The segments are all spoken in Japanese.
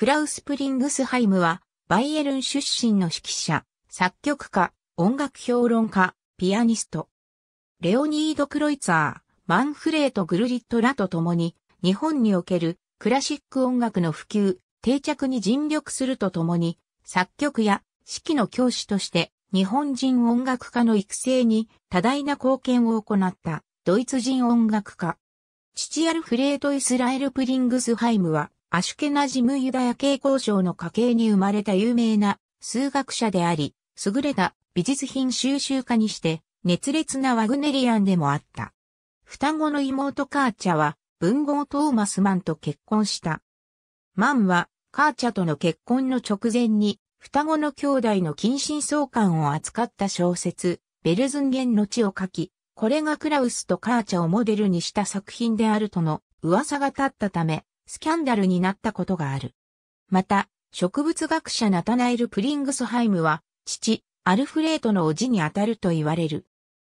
クラウス・プリングスハイムは、バイエルン出身の指揮者、作曲家、音楽評論家、ピアニスト。レオニード・クロイツァー、マンフレート・グルリットらと共に、日本におけるクラシック音楽の普及、定着に尽力するとともに、作曲や指揮の教師として日本人音楽家の育成に多大な貢献を行ったドイツ人音楽家。父アルフレート・イスラエル・プリングスハイムはアシュケナジムユダヤ系交渉の家系に生まれた有名な数学者であり、優れた美術品収集家にして熱烈なワグネリアンでもあった。双子の妹カーチャは文豪トーマスマンと結婚した。マンはカーチャとの結婚の直前に双子の兄弟の近親相関を扱った小説、ベルズンゲンの地を書き、これがクラウスとカーチャをモデルにした作品であるとの噂が立ったため、スキャンダルになったことがある。また、植物学者ナタナイル・プリングスハイムは、父、アルフレートの叔父にあたると言われる。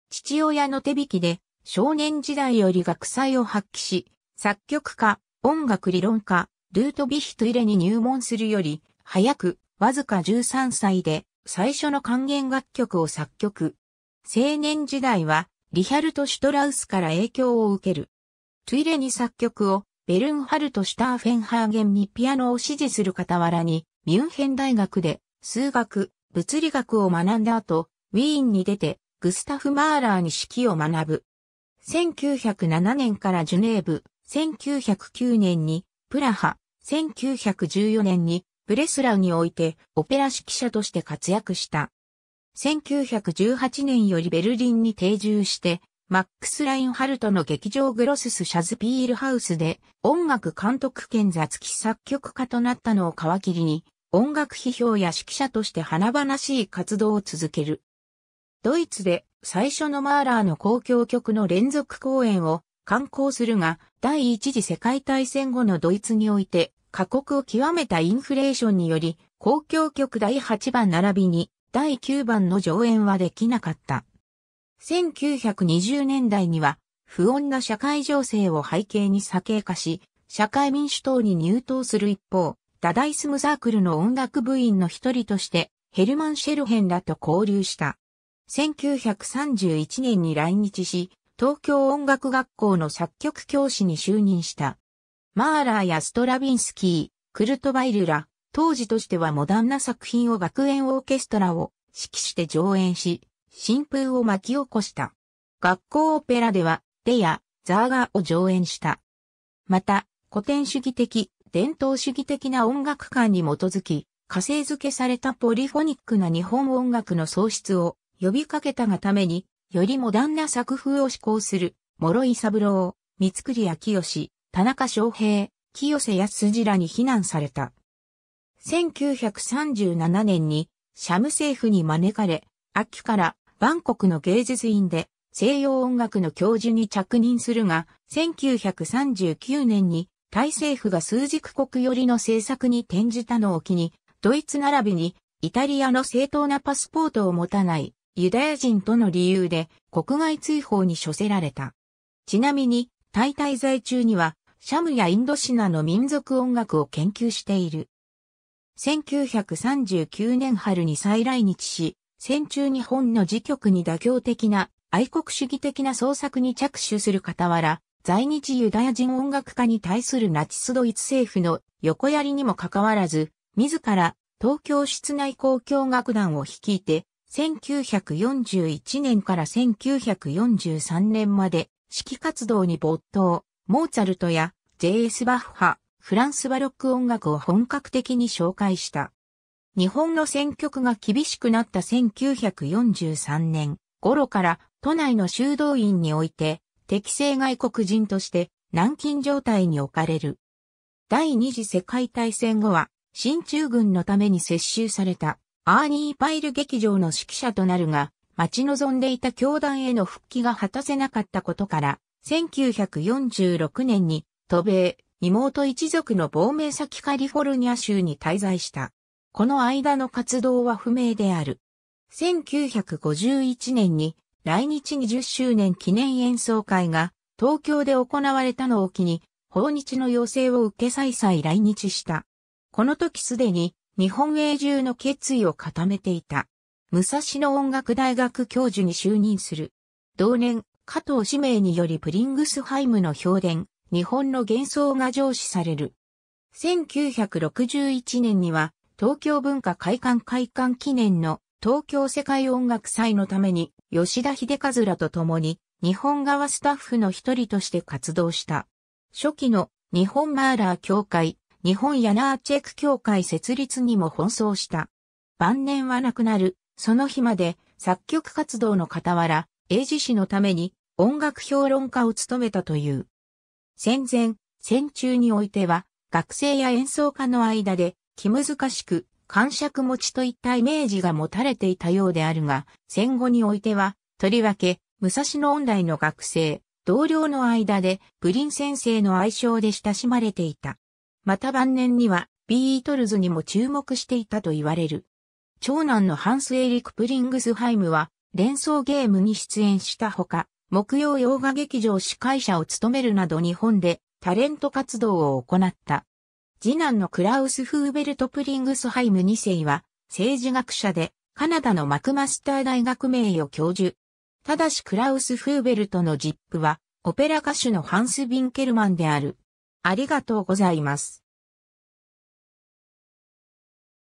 父親の手引きで、少年時代より学祭を発揮し、作曲家、音楽理論家、ルート・ビヒトイレに入門するより、早く、わずか13歳で、最初の還元楽曲を作曲。青年時代は、リヒャルト・シュトラウスから影響を受ける。トゥイレに作曲を、ベルンハルト・シュターフェンハーゲンにピアノを支持する傍らに、ミュンヘン大学で数学、物理学を学んだ後、ウィーンに出て、グスタフ・マーラーに指揮を学ぶ。1907年からジュネーブ、1909年にプラハ、1914年にブレスラウにおいてオペラ指揮者として活躍した。1918年よりベルリンに定住してマックス・ラインハルトの劇場グロスス・シャズピールハウスで音楽監督兼雑記作曲家となったのを皮切りに音楽批評や指揮者として華々しい活動を続ける。ドイツで最初のマーラーの公共曲の連続公演を観光するが、第一次世界大戦後のドイツにおいて、過酷を極めたインフレーションにより、公共曲第8番並びに第9番の上演はできなかった。1920年代には不穏な社会情勢を背景に左傾化し、社会民主党に入党する一方、ダダイスムサークルの音楽部員の一人としてヘルマン・シェルヘンらと交流した。1931年に来日し、東京音楽学校の作曲教師に就任した。マーラーやストラビンスキー、クルトバイルら、当時としてはモダンな作品を学園オーケストラを指揮して上演し、新風を巻き起こした。学校オペラでは、デやザーガーを上演した。また、古典主義的、伝統主義的な音楽観に基づき、火星付けされたポリフォニックな日本音楽の創出を呼びかけたがために、よりモダンな作風を施行する、諸井三郎、三栗明義、田中昌平、清瀬康次らに非難された。1937年に、シャム政府に招かれ、秋からバンコクの芸術院で西洋音楽の教授に着任するが、1939年にタイ政府が数軸国寄りの政策に転じたのを機に、ドイツ並びにイタリアの正当なパスポートを持たないユダヤ人との理由で国外追放に処せられた。ちなみに、タイ滞在中には、シャムやインドシナの民族音楽を研究している。1939年春に再来日し、戦中日本の自局に妥協的な愛国主義的な創作に着手する傍ら、在日ユダヤ人音楽家に対するナチスドイツ政府の横やりにもかかわらず、自ら東京室内交響楽団を率いて、1941年から1943年まで指揮活動に没頭、モーツァルトや J.S. バッハ、フランスバロック音楽を本格的に紹介した。日本の選挙区が厳しくなった1943年頃から都内の修道院において適正外国人として軟禁状態に置かれる。第二次世界大戦後は新中軍のために接収されたアーニーパイル劇場の指揮者となるが待ち望んでいた教団への復帰が果たせなかったことから1946年に渡米妹一族の亡命先カリフォルニア州に滞在した。この間の活動は不明である。1951年に来日20周年記念演奏会が東京で行われたのを機に訪日の要請を受け再々来日した。この時すでに日本永住の決意を固めていた。武蔵野音楽大学教授に就任する。同年、加藤氏名によりプリングスハイムの評伝、日本の幻想が上司される。1961年には、東京文化会館会館記念の東京世界音楽祭のために吉田秀和らと共に日本側スタッフの一人として活動した。初期の日本マーラー協会、日本ヤナーチェク協会設立にも奔走した。晩年は亡くなる、その日まで作曲活動の傍ら、英字氏のために音楽評論家を務めたという。戦前、戦中においては、学生や演奏家の間で気難しく、感触持ちといったイメージが持たれていたようであるが、戦後においては、とりわけ、武蔵野音大の学生、同僚の間で、プリン先生の愛称で親しまれていた。また晩年には、ビートルズにも注目していたと言われる。長男のハンス・エリック・プリングスハイムは、連想ゲームに出演したほか、木曜洋画劇場司会者を務めるなど日本でタレント活動を行った。次男のクラウス・フーベルト・プリングスハイム2世は、政治学者で、カナダのマクマスター大学名誉教授。ただしクラウス・フーベルトのジップは、オペラ歌手のハンス・ビンケルマンである。ありがとうございます。